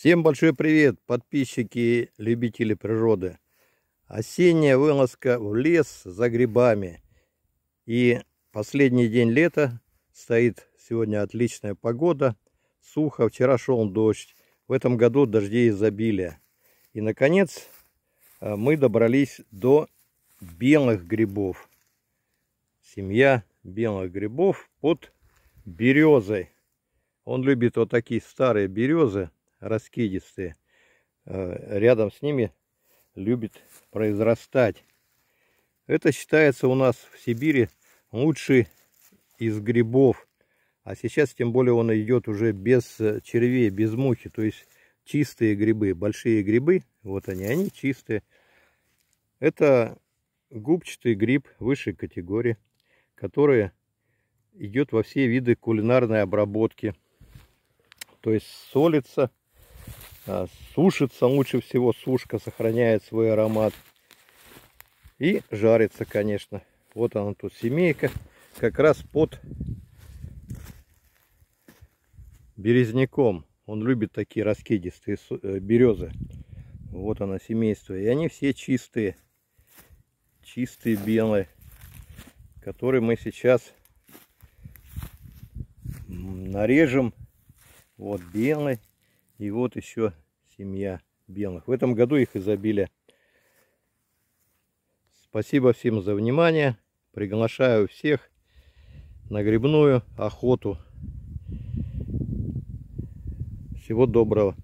Всем большой привет, подписчики, любители природы. Осенняя вылазка в лес за грибами. И последний день лета, стоит сегодня отличная погода, сухо, вчера шел дождь. В этом году дождей изобилие. И, наконец, э, мы добрались до белых грибов. Семья белых грибов под березой. Он любит вот такие старые березы, раскидистые. Э, рядом с ними любит произрастать. Это считается у нас в Сибири лучший из грибов. А сейчас тем более он идет уже без червей, без мухи. То есть чистые грибы, большие грибы. Вот они, они чистые. Это губчатый гриб высшей категории, который идет во все виды кулинарной обработки. То есть солится, а, сушится лучше всего, сушка сохраняет свой аромат. И жарится, конечно. Вот она тут семейка, как раз под березняком. Он любит такие раскидистые э, березы. Вот она семейство. И они все чистые. Чистые белые. Которые мы сейчас нарежем. Вот белый. И вот еще семья белых. В этом году их изобилие. Спасибо всем за внимание. Приглашаю всех на грибную охоту. Всего доброго.